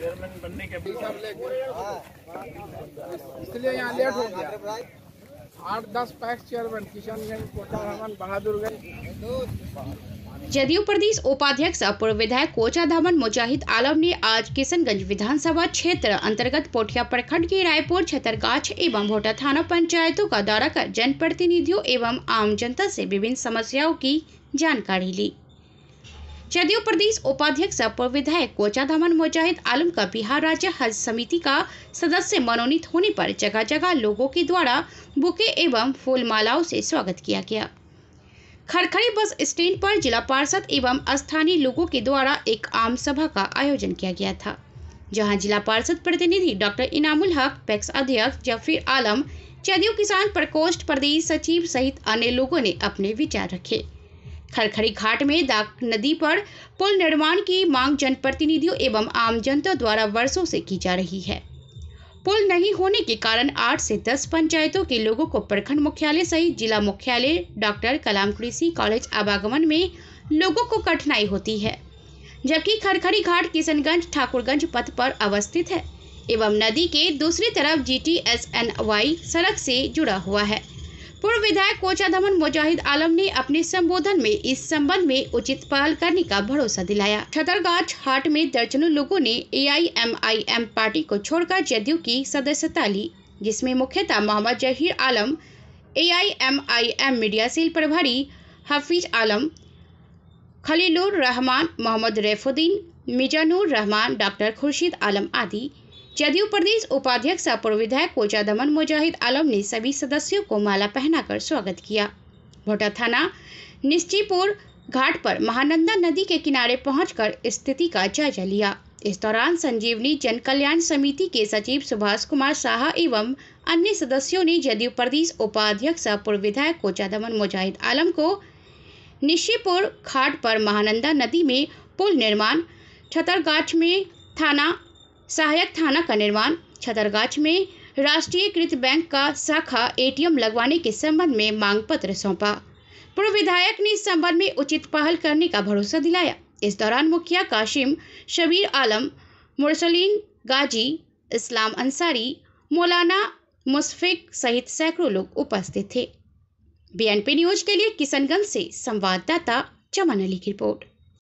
chairman बनने के इसलिए यहाँ लेट हो गया आठ दस पैक्स चेयरमैन किशनगंज कोटा रमन बहादुरगंज जदयू प्रदेश उपाध्यक्ष और पूर्व विधायक कोचा धामन मुजाहिद आलम ने आज किशनगंज विधानसभा क्षेत्र अंतर्गत पोठिया प्रखंड के रायपुर छतरगाछ एवं भोटा थाना पंचायतों का दौरा कर जनप्रतिनिधियों एवं आम जनता से विभिन्न समस्याओं की जानकारी ली जदयू प्रदेश उपाध्यक्ष पूर्व विधायक कोचा दामन मुजाहिद आलम का बिहार राज्य हज समिति का सदस्य मनोनीत होने पर जगह जगह लोगों के द्वारा बुके एवं फूलमालाओं से स्वागत किया गया खरखड़ी बस स्टैंड पर जिला पार्षद एवं स्थानीय लोगों के द्वारा एक आम सभा का आयोजन किया गया था जहां जिला पार्षद प्रतिनिधि डॉक्टर इनामुल हक पैक्स अध्यक्ष जफीर आलम जदयू किसान प्रकोष्ठ प्रदेश सचिव सहित अन्य लोगों ने अपने विचार रखे खरखरी घाट में दाग नदी पर पुल निर्माण की मांग जनप्रतिनिधियों एवं आम जनता द्वारा वर्षों से की जा रही है पुल नहीं होने के कारण आठ से दस पंचायतों के लोगों को प्रखंड मुख्यालय सहित जिला मुख्यालय डॉक्टर कलाम कृषि कॉलेज आवागमन में लोगों को कठिनाई होती है जबकि खरखरी घाट किशनगंज ठाकुरगंज पथ पर अवस्थित है एवं नदी के दूसरी तरफ G T S N Y सड़क से जुड़ा हुआ है पूर्व विधायक कोचा मुजाहिद आलम ने अपने संबोधन में इस संबंध में उचित पहल करने का भरोसा दिलाया छतरगाछ हाट में दर्जनों लोगों ने एआईएमआईएम पार्टी को छोड़कर जदयू की सदस्यता ली जिसमें मुख्यतः मोहम्मद जहीर आलम एआईएमआईएम मीडिया सेल प्रभारी हफीज आलम खलीलुर रहमान मोहम्मद रेफुद्दीन मिजानुर रहमान डॉक्टर खुर्शीद आलम आदि जदयू प्रदेश उपाध्यक्ष और पूर्व विधायक कोचा दमन मुजाहिद आलम ने सभी सदस्यों को माला पहनाकर स्वागत किया भोटा थाना निश्चीपुर घाट पर महानंदा नदी के किनारे पहुंचकर स्थिति का जायजा लिया इस दौरान संजीवनी जन कल्याण समिति के सचिव सुभाष कुमार साहा एवं अन्य सदस्यों ने जदयू प्रदेश उपाध्यक्ष पूर्व विधायक कोचा दमन मुजाहिद आलम को निशीपुर घाट पर महानंदा नदी में पुल निर्माण छतरगाछ में थाना सहायक थाना का निर्माण छतरगाछ में राष्ट्रीयकृत बैंक का शाखा एटीएम लगवाने के संबंध में मांग पत्र सौंपा पूर्व विधायक ने इस संबंध में उचित पहल करने का भरोसा दिलाया इस दौरान मुखिया काशिम शबीर आलम मुरसलीन गाजी इस्लाम अंसारी मौलाना मुस्फिक सहित सैकड़ों लोग उपस्थित थे बीएनपी न्यूज के लिए किशनगंज से संवाददाता चमन अली की रिपोर्ट